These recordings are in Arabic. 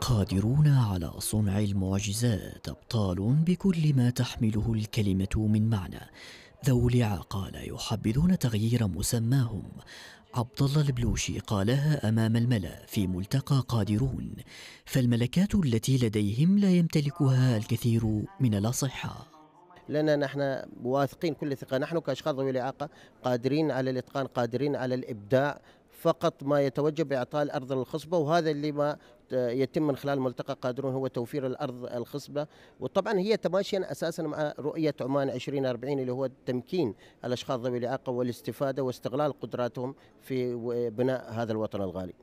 قادرون على صنع المعجزات ابطال بكل ما تحمله الكلمه من معنى ذو الاعاقه لا يحبذون تغيير مسماهم عبد الله البلوشي قالها امام الملا في ملتقى قادرون فالملكات التي لديهم لا يمتلكها الكثير من الاصحاء لنا نحن واثقين كل ثقة نحن كأشخاص ذوي الإعاقة قادرين على الإتقان قادرين على الإبداع فقط ما يتوجب بإعطاء الأرض الخصبة وهذا اللي ما يتم من خلال ملتقى قادرون هو توفير الارض الخصبه وطبعا هي تماشيا اساسا مع رؤيه عمان 2040 اللي هو تمكين الاشخاص ذوي الاعاقه والاستفاده واستغلال قدراتهم في بناء هذا الوطن الغالي.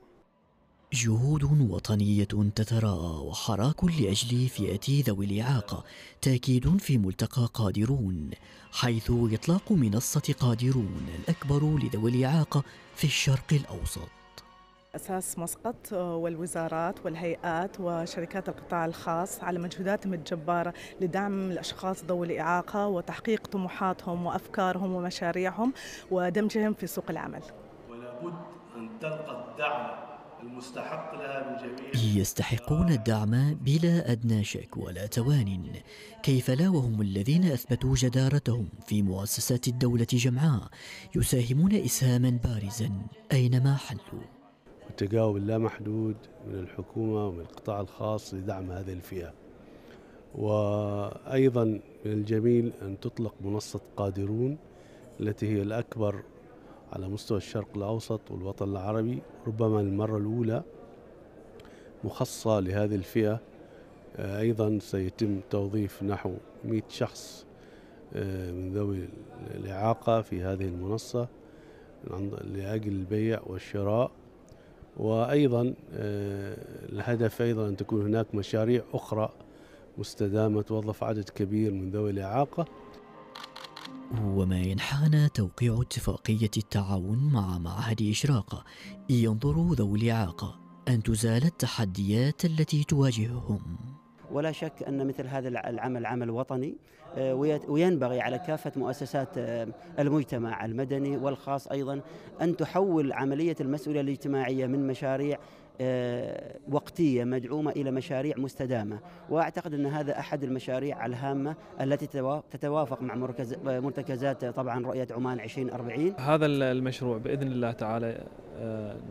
جهود وطنية تتراءى وحراك لأجل فئة ذوي الإعاقة تأكيد في ملتقى قادرون حيث إطلاق منصة قادرون الأكبر لذوي الإعاقة في الشرق الأوسط أساس مسقط آه، والوزارات والهيئات وشركات القطاع الخاص على مجهوداتهم الجبارة لدعم الأشخاص ذوي الإعاقة وتحقيق طموحاتهم وأفكارهم ومشاريعهم ودمجهم في سوق العمل ولا بد أن تلقى الدعم المستحق لها يستحقون الدعم بلا أدنى شك ولا توان كيف لا وهم الذين أثبتوا جدارتهم في مؤسسات الدولة جمعاء يساهمون إسهاما بارزا أينما حلوا التجاوب لا محدود من الحكومة ومن القطاع الخاص لدعم هذه الفئة وأيضا من الجميل أن تطلق منصة قادرون التي هي الأكبر على مستوى الشرق الأوسط والوطن العربي ربما المرة الأولى مخصصة لهذه الفئة آه، أيضا سيتم توظيف نحو 100 شخص آه، من ذوي الإعاقة في هذه المنصة لأجل البيع والشراء وأيضا آه، الهدف أيضا أن تكون هناك مشاريع أخرى مستدامة توظف عدد كبير من ذوي الإعاقة وما ينحنى توقيع اتفاقية التعاون مع معهد إشراق ينظر ذوي الإعاقة أن تزال التحديات التي تواجههم ولا شك أن مثل هذا العمل عمل وطني آه، وينبغي على كافة مؤسسات آه، المجتمع المدني والخاص أيضا أن تحول عملية المسؤولية الاجتماعية من مشاريع آه، وقتية مدعومة إلى مشاريع مستدامة وأعتقد أن هذا أحد المشاريع الهامة التي تتوافق مع مرتكزات طبعا رؤية عمان 2040 هذا المشروع بإذن الله تعالى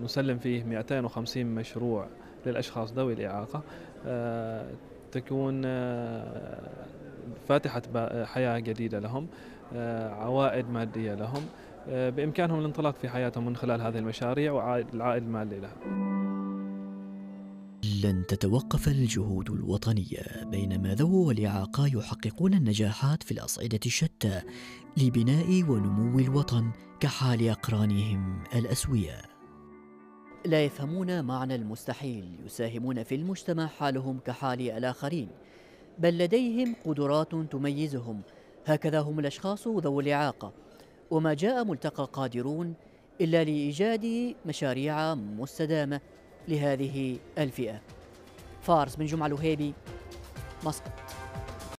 نسلم فيه 250 مشروع للأشخاص ذوي الإعاقة تكون آه، فاتحة حياة جديدة لهم آه، عوائد مادية لهم آه، بإمكانهم الانطلاق في حياتهم من خلال هذه المشاريع والعائد المالي لها لن تتوقف الجهود الوطنية بينما ذو الإعاقة يحققون النجاحات في الأصعدة الشتى لبناء ونمو الوطن كحال أقرانهم الأسوياء لا يفهمون معنى المستحيل يساهمون في المجتمع حالهم كحال الآخرين بل لديهم قدرات تميزهم هكذا هم الأشخاص ذوي الإعاقة وما جاء ملتقى قادرون إلا لإيجاد مشاريع مستدامة لهذه الفئة فارس بن جمعة الوهيبي مسقط